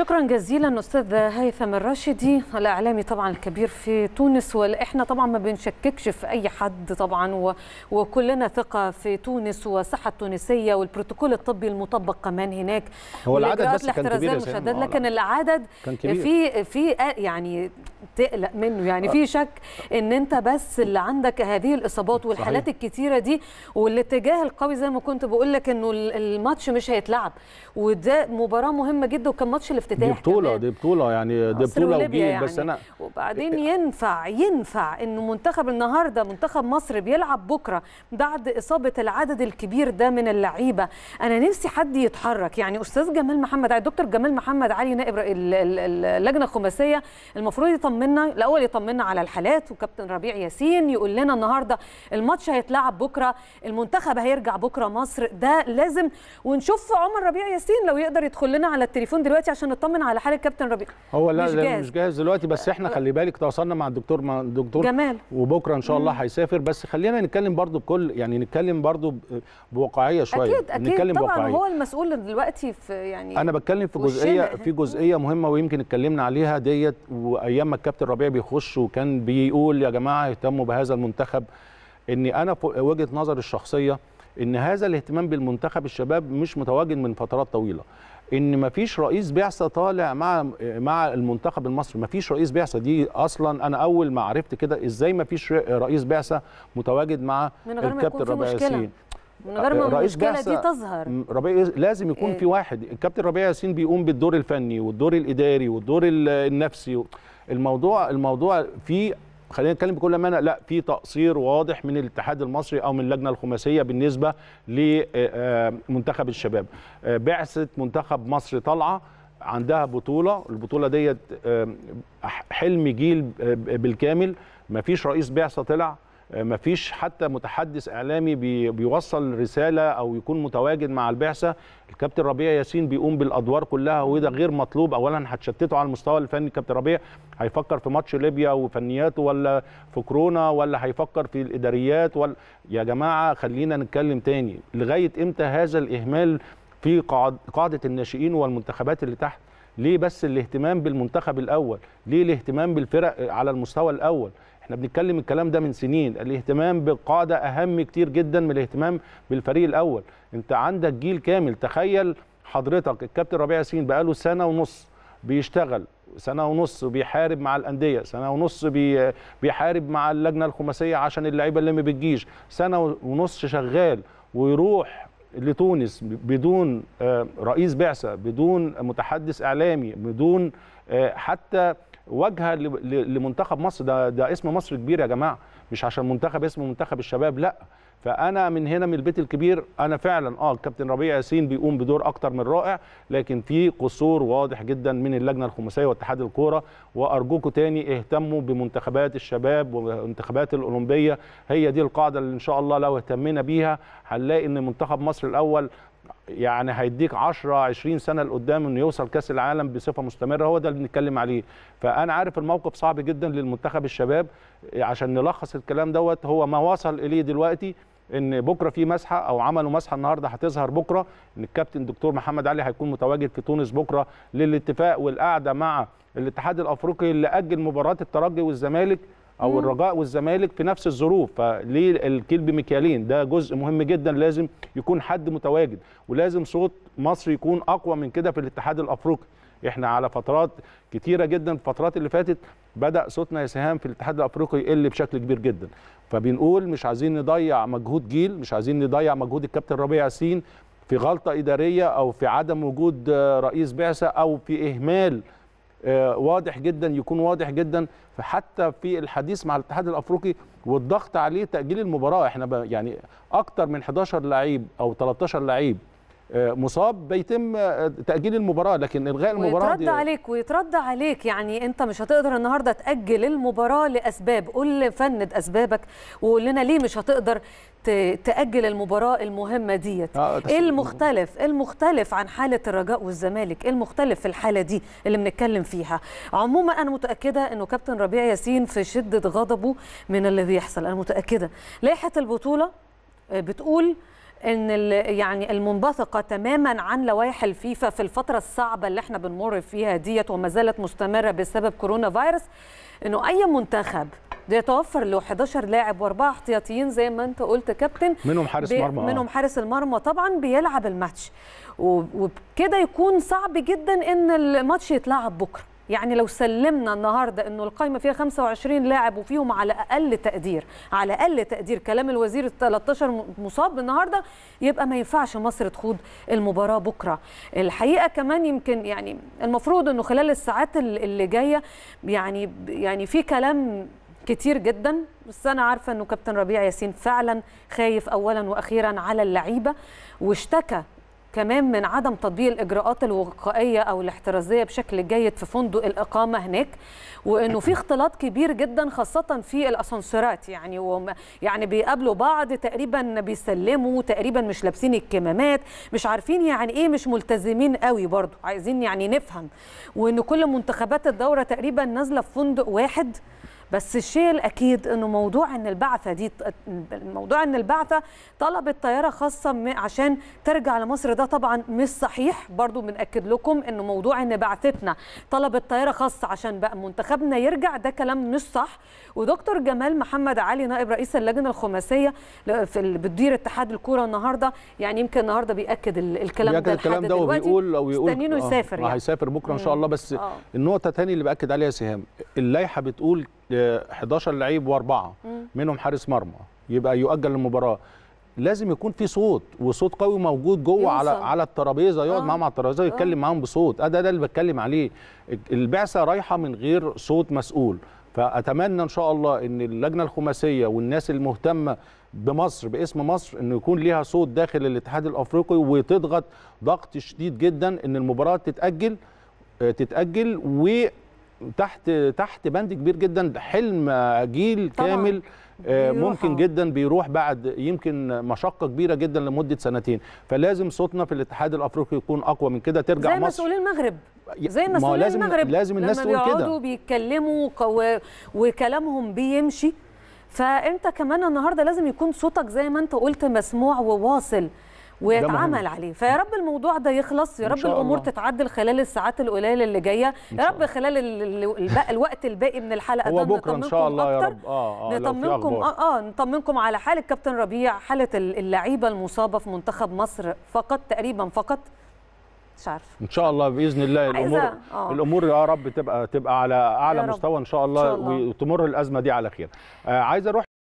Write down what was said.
شكرا جزيلا استاذ هيثم الراشدي الاعلامي طبعا الكبير في تونس واحنا طبعا ما بنشككش في اي حد طبعا وكلنا ثقه في تونس والصحه التونسيه والبروتوكول الطبي المطبق كمان هناك هو العدد بس كان كبير لكن العدد كان كبير. في في يعني تقلق منه يعني في شك ان انت بس اللي عندك هذه الاصابات والحالات صحيح. الكتيره دي والاتجاه القوي زي ما كنت بقول لك انه الماتش مش هيتلعب وده مباراه مهمه جدا وكان ماتش الافتتاح دي بطوله كمان. دي بطوله يعني دي بطوله وجيه يعني. بس انا وبعدين ينفع ينفع ان منتخب النهارده منتخب مصر بيلعب بكره بعد اصابه العدد الكبير ده من اللعيبه انا نفسي حد يتحرك يعني استاذ جمال محمد علي دكتور جمال محمد علي نائب اللجنه الخماسيه المفروض يطمنا الاول يطمنا على الحالات وكابتن ربيع ياسين يقول لنا النهارده الماتش هيتلعب بكره المنتخب هيرجع بكره مصر ده لازم ونشوف عمر ربيع ياسين لو يقدر يدخل لنا على التليفون دلوقتي عشان نطمن على حاله كابتن ربيع هو لا مش جاهز, مش جاهز دلوقتي بس احنا آه. خلي بالك تواصلنا مع الدكتور مع الدكتور جمال وبكره ان شاء الله هيسافر بس خلينا نتكلم برضو بكل يعني نتكلم برضو بواقعيه شويه اكيد اكيد نتكلم طبعا بواقعية. هو المسؤول دلوقتي في يعني انا بتكلم في جزئيه في جزئيه مهمه ويمكن اتكلمنا عليها ديت وايام ما الكابتن ربيع بيخش وكان بيقول يا جماعه اهتموا بهذا المنتخب ان انا وجهه نظري الشخصيه ان هذا الاهتمام بالمنتخب الشباب مش متواجد من فترات طويله ان ما فيش رئيس بعثه طالع مع مع المنتخب المصري ما فيش رئيس بعثه دي اصلا انا اول ما عرفت كده ازاي ما فيش رئيس بعثه متواجد مع الكابتن ربيع ياسين من غير ما آه، المشكله دي تظهر ربيع لازم يكون إيه؟ في واحد الكابتن ربيع ياسين بيقوم بالدور الفني والدور الاداري والدور النفسي الموضوع الموضوع في خلينا نتكلم بكل امانه لا في تقصير واضح من الاتحاد المصري او من اللجنه الخماسيه بالنسبه لمنتخب آه، آه، الشباب بعثه منتخب مصر طالعه عندها بطوله البطوله ديت حلم جيل بالكامل مفيش رئيس بعثه طلع ما فيش حتى متحدث اعلامي بيوصل رساله او يكون متواجد مع البعثه الكابتن ربيع ياسين بيقوم بالادوار كلها وده غير مطلوب اولا هتشتته على المستوى الفني الكابتن ربيع هيفكر في ماتش ليبيا وفنياته ولا في كورونا ولا هيفكر في الاداريات ولا يا جماعه خلينا نتكلم تاني لغايه امتى هذا الاهمال في قاعده الناشئين والمنتخبات اللي تحت ليه بس الاهتمام بالمنتخب الاول ليه الاهتمام بالفرق على المستوى الاول احنا بنتكلم الكلام ده من سنين الاهتمام بالقاعده اهم كتير جدا من الاهتمام بالفريق الاول انت عندك جيل كامل تخيل حضرتك الكابتن ربيع ياسين بقاله سنه ونص بيشتغل سنه ونص بيحارب مع الانديه سنه ونص بي بيحارب مع اللجنه الخماسيه عشان اللعيبه اللي ما بتجيش سنه ونص شغال ويروح لتونس بدون آه، رئيس بعثه بدون متحدث اعلامي بدون آه، حتى واجهه لمنتخب مصر ده ده اسم مصر كبير يا جماعه مش عشان منتخب اسمه منتخب الشباب لا فانا من هنا من البيت الكبير انا فعلا اه الكابتن ربيع ياسين بيقوم بدور اكتر من رائع لكن في قصور واضح جدا من اللجنه الخماسيه واتحاد الكوره وارجوكم تاني اهتموا بمنتخبات الشباب ومنتخبات الاولمبيه هي دي القاعده اللي ان شاء الله لو اهتمينا بيها هنلاقي ان منتخب مصر الاول يعني هيديك 10 20 سنه لقدام انه يوصل كاس العالم بصفه مستمره هو ده اللي بنتكلم عليه فانا عارف الموقف صعب جدا للمنتخب الشباب عشان نلخص الكلام دوت هو ما وصل اليه دلوقتي ان بكره في مسحه او عملوا مسحه النهارده هتظهر بكره ان الكابتن دكتور محمد علي هيكون متواجد في تونس بكره للاتفاق والقعده مع الاتحاد الافريقي اللي اجل مباراه الترجي والزمالك او مم. الرجاء والزمالك في نفس الظروف فليه الكيل بمكيالين ده جزء مهم جدا لازم يكون حد متواجد ولازم صوت مصر يكون اقوى من كده في الاتحاد الافريقي احنا على فترات كتيره جدا الفترات اللي فاتت بدا صوتنا سهام في الاتحاد الافريقي يقل بشكل كبير جدا فبنقول مش عايزين نضيع مجهود جيل مش عايزين نضيع مجهود الكابتن ربيع ياسين في غلطه اداريه او في عدم وجود رئيس بعثه او في اهمال آه، واضح جدا يكون واضح جدا فحتى في الحديث مع الاتحاد الافريقي والضغط عليه تاجيل المباراه احنا يعني اكتر من 11 لعيب او 13 لعيب مصاب بيتم تاجيل المباراه لكن الغاء المباراه ويترد دي... عليك ويترد عليك يعني انت مش هتقدر النهارده تاجل المباراه لاسباب قول فند اسبابك وقول لنا ليه مش هتقدر تاجل المباراه المهمه ديت ايه المختلف المختلف عن حاله الرجاء والزمالك ايه المختلف في الحاله دي اللي بنتكلم فيها عموما انا متاكده انه كابتن ربيع ياسين في شده غضبه من اللي بيحصل انا متاكده لائحه البطوله آه، بتقول ان يعني المنبثقه تماما عن لوائح الفيفا في الفتره الصعبه اللي احنا بنمر فيها ديت وما زالت مستمره بسبب كورونا فيروس انه اي منتخب ده يتوفر له 11 لاعب واربعه احتياطيين زي ما انت قلت كابتن منهم حارس مرمى آه. منهم حارس المرمى طبعا بيلعب الماتش وبكده يكون صعب جدا ان الماتش يتلعب بكره يعني لو سلمنا النهارده انه القايمه فيها 25 لاعب وفيهم على اقل تقدير على اقل تقدير كلام الوزير 13 مصاب النهارده يبقى ما ينفعش مصر تخوض المباراه بكره الحقيقه كمان يمكن يعني المفروض انه خلال الساعات اللي جايه يعني يعني في كلام كتير جدا بس انا عارفه انه كابتن ربيع ياسين فعلا خايف اولا واخيرا على اللعيبه واشتكى كمان من عدم تطبيق الاجراءات الوقائيه او الاحترازيه بشكل جيد في فندق الاقامه هناك وانه في اختلاط كبير جدا خاصه في الاسانسيرات يعني وم يعني بيقابلوا بعض تقريبا بيسلموا تقريبا مش لابسين الكمامات مش عارفين يعني ايه مش ملتزمين قوي برضو عايزين يعني نفهم وان كل منتخبات الدوره تقريبا نازله في فندق واحد بس الشيء الاكيد انه موضوع ان البعثه دي موضوع ان البعثه طلبت طياره خاصه عشان ترجع لمصر ده طبعا مش صحيح برضو بناكد لكم انه موضوع ان بعثتنا طلبت طياره خاصه عشان بقى منتخبنا يرجع ده كلام مش صح ودكتور جمال محمد علي نائب رئيس اللجنه الخماسيه في بتدير اتحاد الكوره النهارده يعني يمكن النهارده بياكد الكلام بيأكد ده الكلام ده وبيقول او يقول آه، يسافر آه يعني هيسافر بكره ان شاء الله بس آه. النقطه الثانيه اللي باكد عليها سهام اللائحه بتقول 11 لعيب واربعه منهم حارس مرمى يبقى يؤجل المباراه لازم يكون في صوت وصوت قوي موجود جوه يوصل. على على الترابيزه يقعد آه. معاهم على الترابيزه يتكلم آه. معاهم بصوت آه، ده ده اللي بتكلم عليه البعثه رايحه من غير صوت مسؤول فاتمنى ان شاء الله ان اللجنه الخماسيه والناس المهتمه بمصر باسم مصر انه يكون ليها صوت داخل الاتحاد الافريقي وتضغط ضغط شديد جدا ان المباراه تتاجل آه، تتاجل و تحت تحت بند كبير جدا حلم جيل طبعا. كامل آه، ممكن جدا بيروح بعد يمكن مشقه كبيره جدا لمده سنتين فلازم صوتنا في الاتحاد الافريقي يكون اقوى من كده ترجع زي مصر زي مسؤولين المغرب زي مسؤولين لازم المغرب لازم الناس تقول كده بيقعدوا بيتكلموا وكلامهم بيمشي فانت كمان النهارده لازم يكون صوتك زي ما انت قلت مسموع وواصل ويتعمل عليه فيا رب الموضوع ده يخلص يا رب الامور الله. تتعدل خلال الساعات القليله اللي جايه يا رب خلال الوقت الباقي من الحلقه ده بكره ان شاء الله يا رب اه اه نطمنكم اه اه نطمنكم على حاله كابتن ربيع حاله اللعيبه المصابه في منتخب مصر فقط تقريبا فقط مش عارفه ان شاء الله باذن الله الامور أوه. الامور يا رب تبقى تبقى على اعلى مستوى ان شاء الله, الله. وتمر الازمه دي على خير آه عايز اروح